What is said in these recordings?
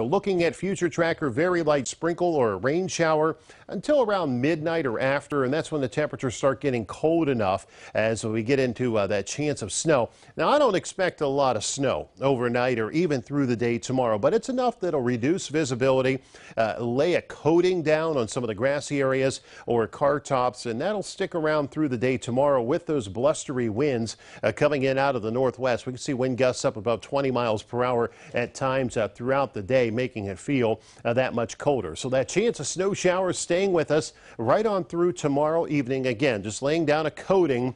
Looking at Future Tracker, very light sprinkle or a rain shower until around midnight or after, and that's when the temperatures start getting cold enough as we get into uh, that chance of snow. Now, I don't expect a lot of snow overnight or even through the day tomorrow, but it's enough that'll reduce visibility, uh, lay a coating down on some of the grassy areas or car tops, and that'll stick around through the day tomorrow with those blustery winds uh, coming in out of the northwest. We can see wind gusts up about 20 miles per hour at times uh, throughout the day making it feel uh, that much colder. So that chance of snow showers staying with us right on through tomorrow evening again, just laying down a coating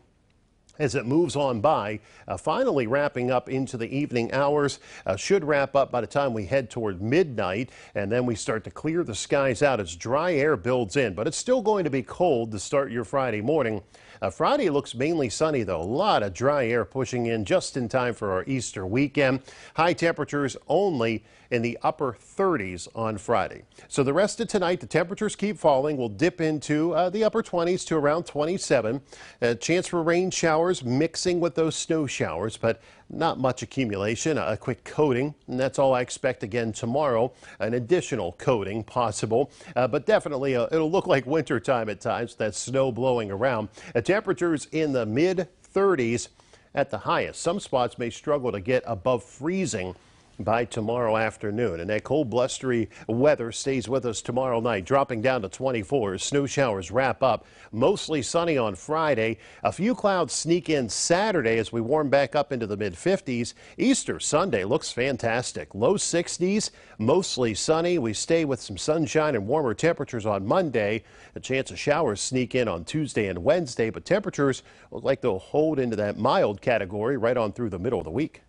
as it moves on by, uh, finally wrapping up into the evening hours. Uh, should wrap up by the time we head toward midnight, and then we start to clear the skies out as dry air builds in. But it's still going to be cold to start your Friday morning. Uh, Friday looks mainly sunny, though. A lot of dry air pushing in just in time for our Easter weekend. High temperatures only in the upper 30s on Friday. So the rest of tonight, the temperatures keep falling. We'll dip into uh, the upper 20s to around 27. Uh, chance for rain showers showers mixing with those snow showers, but not much accumulation. A quick coating, and that's all I expect again tomorrow. An additional coating possible, uh, but definitely uh, it'll look like wintertime at times, that snow blowing around. Uh, temperatures in the mid 30s at the highest. Some spots may struggle to get above freezing by tomorrow afternoon. And that cold, blustery weather stays with us tomorrow night, dropping down to 24 snow showers wrap up. Mostly sunny on Friday. A few clouds sneak in Saturday as we warm back up into the mid 50s. Easter Sunday looks fantastic. Low 60s, mostly sunny. We stay with some sunshine and warmer temperatures on Monday. A chance of showers sneak in on Tuesday and Wednesday, but temperatures look like they'll hold into that mild category right on through the middle of the week.